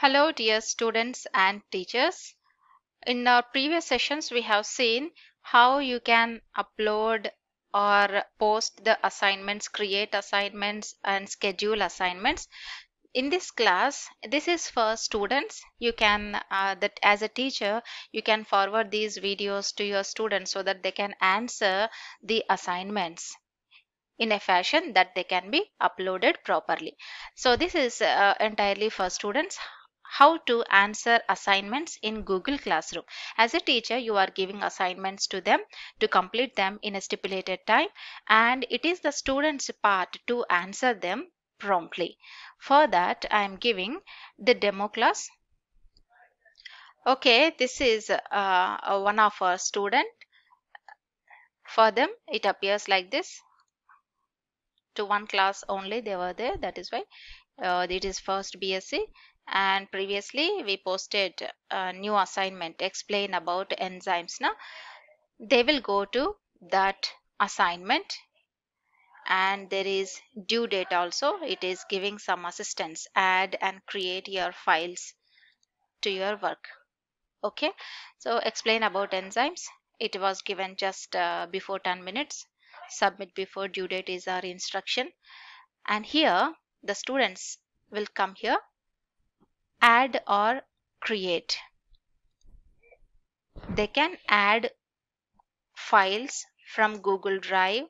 Hello dear students and teachers. In our previous sessions we have seen how you can upload or post the assignments, create assignments and schedule assignments. In this class, this is for students. You can, uh, that as a teacher, you can forward these videos to your students so that they can answer the assignments in a fashion that they can be uploaded properly. So this is uh, entirely for students how to answer assignments in Google Classroom. As a teacher, you are giving assignments to them to complete them in a stipulated time and it is the student's part to answer them promptly. For that, I am giving the demo class. Okay, this is uh, one of our student. For them, it appears like this. To one class only, they were there. That is why uh, it is first BSc and previously we posted a new assignment explain about enzymes now they will go to that assignment and there is due date also it is giving some assistance add and create your files to your work okay so explain about enzymes it was given just uh, before 10 minutes submit before due date is our instruction and here the students will come here add or create. They can add files from Google Drive.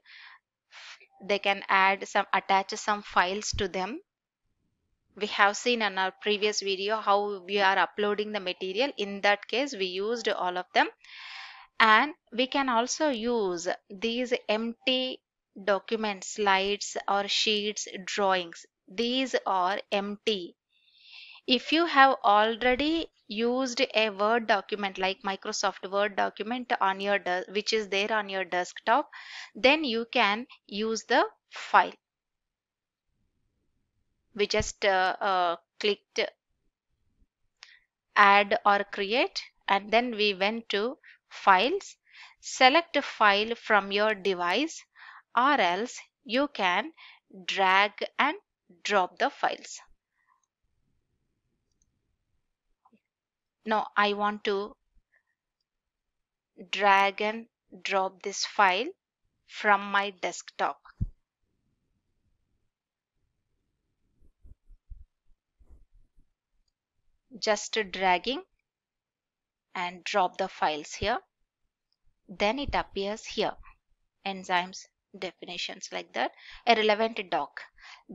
They can add some attach some files to them. We have seen in our previous video how we are uploading the material. In that case, we used all of them. And we can also use these empty documents, slides or sheets, drawings. These are empty if you have already used a word document like microsoft word document on your which is there on your desktop then you can use the file we just uh, uh, clicked add or create and then we went to files select a file from your device or else you can drag and drop the files now I want to drag and drop this file from my desktop. Just dragging and drop the files here. Then it appears here. Enzymes definitions like that a relevant doc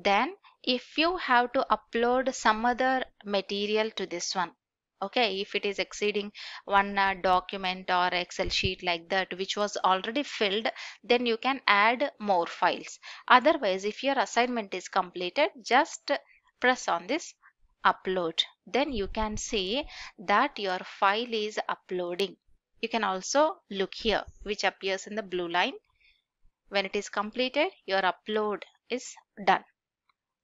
then if you have to upload some other material to this one okay if it is exceeding one uh, document or excel sheet like that which was already filled then you can add more files otherwise if your assignment is completed just press on this upload then you can see that your file is uploading you can also look here which appears in the blue line when it is completed your upload is done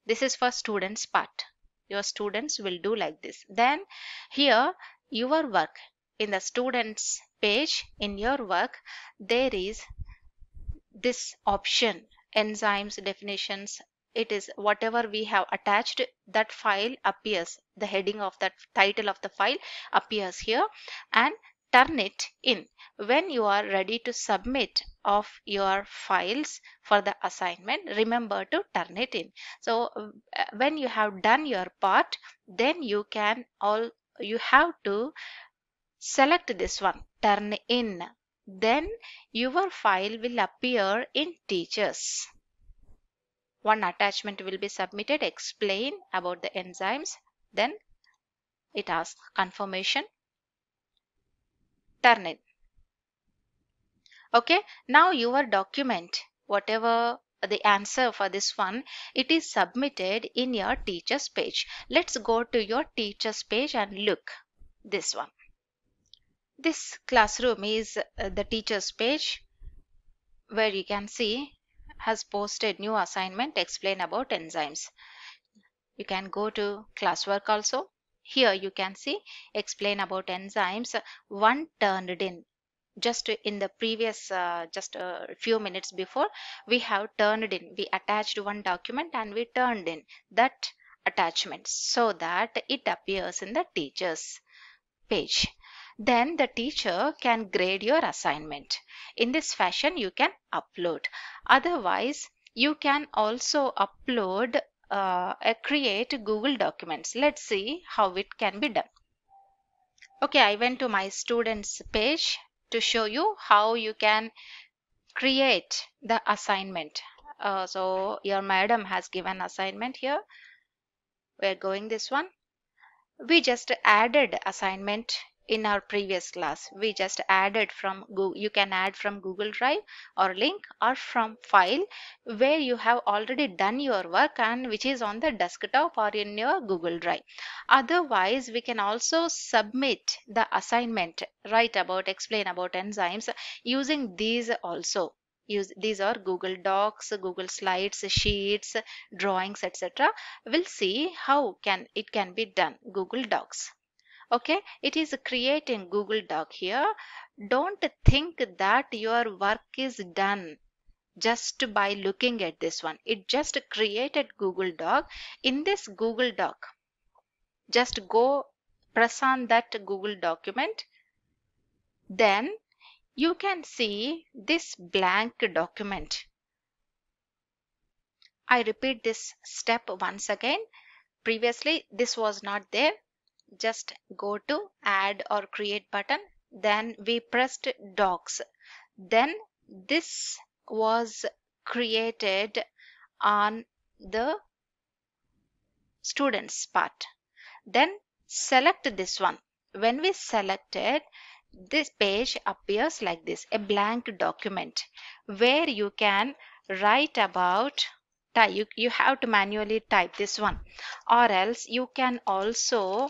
this is for students part your students will do like this then here your work in the students page in your work there is this option enzymes definitions it is whatever we have attached that file appears the heading of that title of the file appears here and turn it in when you are ready to submit of your files for the assignment remember to turn it in so uh, when you have done your part then you can all you have to select this one turn in then your file will appear in teachers one attachment will be submitted explain about the enzymes then it asks confirmation turn it okay now your document whatever the answer for this one it is submitted in your teachers page let's go to your teachers page and look this one this classroom is uh, the teachers page where you can see has posted new assignment explain about enzymes you can go to classwork also here you can see explain about enzymes one turned in just in the previous uh, just a few minutes before we have turned in we attached one document and we turned in that attachment so that it appears in the teacher's page then the teacher can grade your assignment in this fashion you can upload otherwise you can also upload uh, uh, create Google documents. Let's see how it can be done. Okay, I went to my students page to show you how you can create the assignment. Uh, so your madam has given assignment here. We're going this one. We just added assignment in our previous class we just added from Google, you can add from google drive or link or from file where you have already done your work and which is on the desktop or in your google drive otherwise we can also submit the assignment write about explain about enzymes using these also Use, these are google docs google slides sheets drawings etc we'll see how can it can be done google docs okay it is creating google doc here don't think that your work is done just by looking at this one it just created google doc in this google doc just go press on that google document then you can see this blank document i repeat this step once again previously this was not there just go to add or create button then we pressed docs then this was created on the students part then select this one when we selected this page appears like this a blank document where you can write about type you, you have to manually type this one or else you can also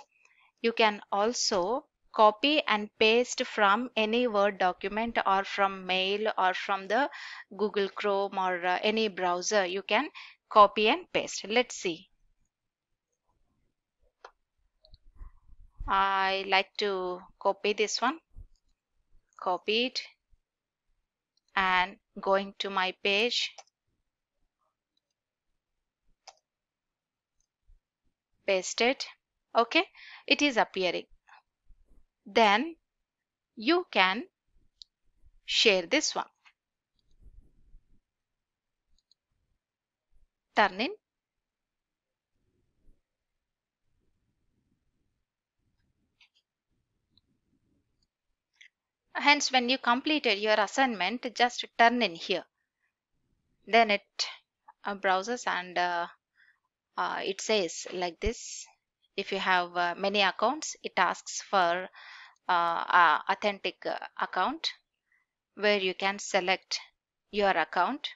you can also copy and paste from any Word document or from mail or from the Google Chrome or uh, any browser. You can copy and paste. Let's see. I like to copy this one. Copy it and going to my page. Paste it okay it is appearing then you can share this one turn in hence when you completed your assignment just turn in here then it uh, browses and uh, uh, it says like this if you have uh, many accounts it asks for uh, authentic account where you can select your account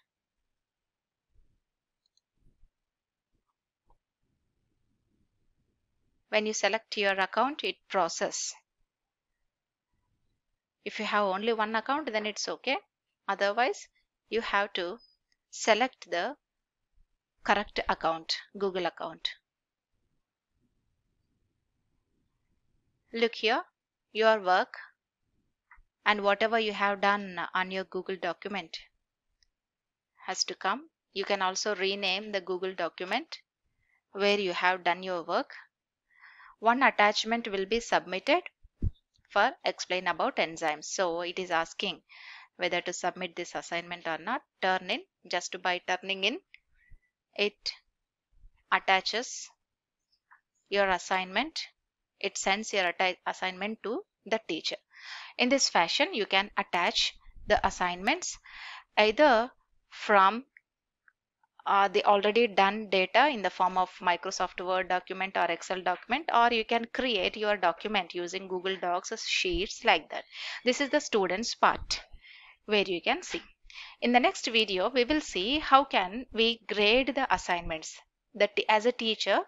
when you select your account it process if you have only one account then it's okay otherwise you have to select the correct account google account Look here, your work and whatever you have done on your Google document has to come. You can also rename the Google document where you have done your work. One attachment will be submitted for explain about enzymes. So it is asking whether to submit this assignment or not. Turn in just by turning in it attaches your assignment it sends your assignment to the teacher. In this fashion, you can attach the assignments either from uh, the already done data in the form of Microsoft Word document or Excel document or you can create your document using Google Docs sheets like that. This is the students part where you can see. In the next video, we will see how can we grade the assignments. That as a teacher,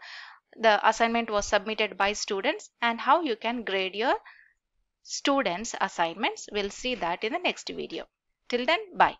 the assignment was submitted by students and how you can grade your students assignments. We'll see that in the next video. Till then, bye.